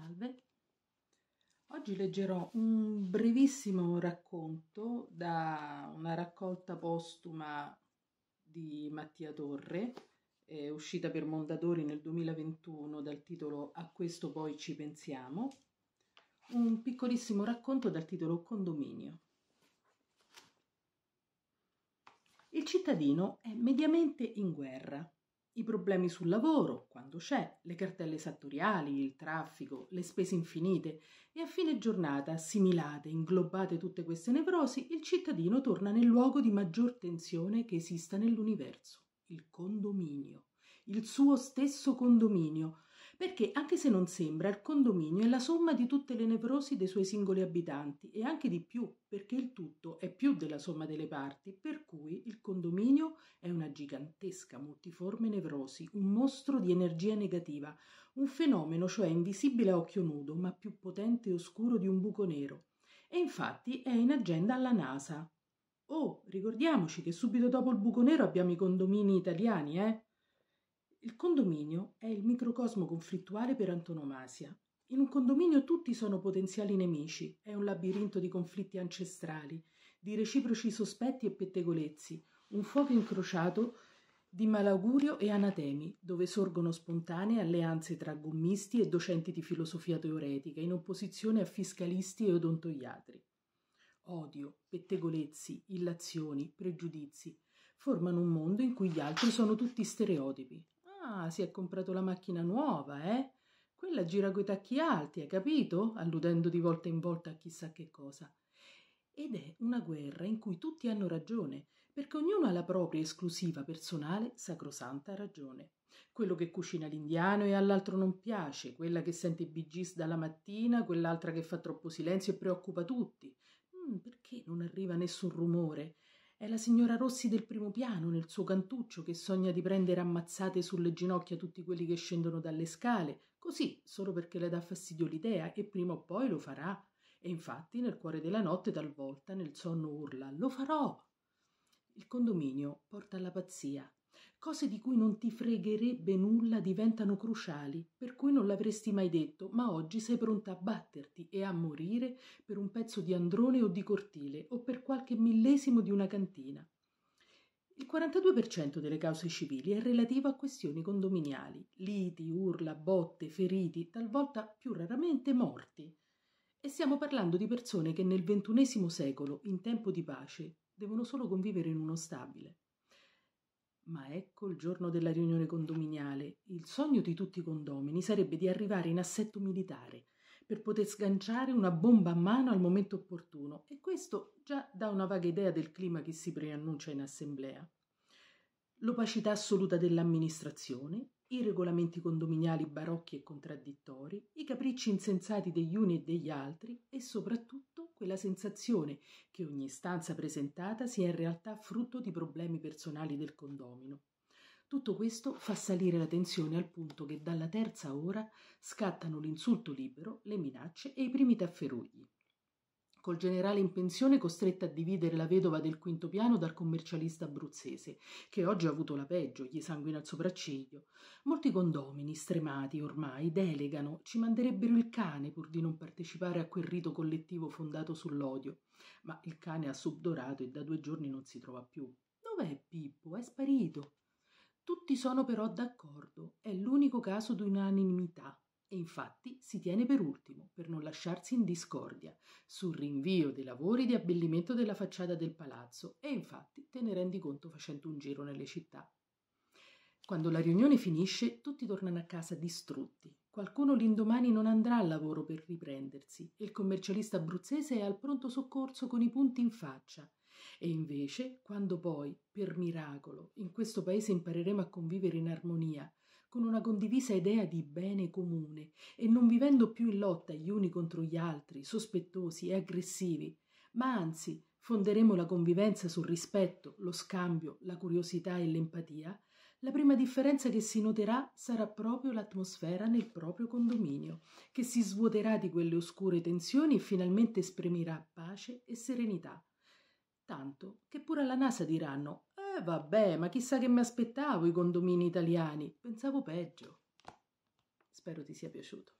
Salve, oggi leggerò un brevissimo racconto da una raccolta postuma di Mattia Torre, eh, uscita per Mondadori nel 2021 dal titolo A questo poi ci pensiamo, un piccolissimo racconto dal titolo Condominio. Il cittadino è mediamente in guerra i problemi sul lavoro, quando c'è, le cartelle sattoriali, il traffico, le spese infinite e a fine giornata, assimilate, inglobate tutte queste nevrosi, il cittadino torna nel luogo di maggior tensione che esista nell'universo, il condominio, il suo stesso condominio, perché anche se non sembra, il condominio è la somma di tutte le nevrosi dei suoi singoli abitanti e anche di più, perché il tutto è più della somma delle parti, per cui il condominio è una gigantesca multiforme nevrosi, un mostro di energia negativa, un fenomeno cioè invisibile a occhio nudo, ma più potente e oscuro di un buco nero. E infatti è in agenda alla NASA. Oh, ricordiamoci che subito dopo il buco nero abbiamo i condomini italiani, eh? Il condominio è il microcosmo conflittuale per antonomasia. In un condominio tutti sono potenziali nemici, è un labirinto di conflitti ancestrali, di reciproci sospetti e pettegolezzi, un fuoco incrociato di malaugurio e anatemi, dove sorgono spontanee alleanze tra gommisti e docenti di filosofia teoretica in opposizione a fiscalisti e odontoiatri. Odio, pettegolezzi, illazioni, pregiudizi formano un mondo in cui gli altri sono tutti stereotipi, Ah, si è comprato la macchina nuova, eh? Quella gira coi tacchi alti, hai capito? Alludendo di volta in volta a chissà che cosa. Ed è una guerra in cui tutti hanno ragione, perché ognuno ha la propria esclusiva personale sacrosanta ragione. Quello che cucina l'indiano e all'altro non piace, quella che sente i bigis dalla mattina, quell'altra che fa troppo silenzio e preoccupa tutti. Mm, perché non arriva nessun rumore? È la signora Rossi del primo piano, nel suo cantuccio, che sogna di prendere ammazzate sulle ginocchia tutti quelli che scendono dalle scale, così solo perché le dà fastidio l'idea e prima o poi lo farà. E infatti nel cuore della notte talvolta nel sonno urla Lo farò! Il condominio porta alla pazzia. Cose di cui non ti fregherebbe nulla diventano cruciali, per cui non l'avresti mai detto, ma oggi sei pronta a batterti e a morire per un pezzo di androne o di cortile o per qualche millesimo di una cantina. Il 42% delle cause civili è relativo a questioni condominiali, liti, urla, botte, feriti, talvolta più raramente morti. E stiamo parlando di persone che nel XXI secolo, in tempo di pace, devono solo convivere in uno stabile. Ma ecco il giorno della riunione condominiale. Il sogno di tutti i condomini sarebbe di arrivare in assetto militare per poter sganciare una bomba a mano al momento opportuno e questo già dà una vaga idea del clima che si preannuncia in assemblea. L'opacità assoluta dell'amministrazione, i regolamenti condominiali barocchi e contraddittori, i capricci insensati degli uni e degli altri e soprattutto quella sensazione che ogni stanza presentata sia in realtà frutto di problemi personali del condomino. Tutto questo fa salire la tensione al punto che dalla terza ora scattano l'insulto libero, le minacce e i primi tafferugli col generale in pensione costretta a dividere la vedova del quinto piano dal commercialista abruzzese, che oggi ha avuto la peggio, gli sanguina il sopracciglio. Molti condomini, stremati ormai, delegano, ci manderebbero il cane pur di non partecipare a quel rito collettivo fondato sull'odio. Ma il cane ha subdorato e da due giorni non si trova più. Dov'è Pippo? È sparito. Tutti sono però d'accordo, è l'unico caso di unanimità e infatti si tiene per ultimo per non lasciarsi in discordia sul rinvio dei lavori di abbellimento della facciata del palazzo e infatti te ne rendi conto facendo un giro nelle città. Quando la riunione finisce tutti tornano a casa distrutti. Qualcuno l'indomani non andrà al lavoro per riprendersi e il commercialista abruzzese è al pronto soccorso con i punti in faccia. E invece, quando poi, per miracolo, in questo paese impareremo a convivere in armonia, con una condivisa idea di bene comune e non vivendo più in lotta gli uni contro gli altri, sospettosi e aggressivi, ma anzi fonderemo la convivenza sul rispetto, lo scambio, la curiosità e l'empatia, la prima differenza che si noterà sarà proprio l'atmosfera nel proprio condominio, che si svuoterà di quelle oscure tensioni e finalmente esprimerà pace e serenità. Tanto che pure alla NASA diranno eh, vabbè, ma chissà che mi aspettavo i condomini italiani. Pensavo peggio. Spero ti sia piaciuto.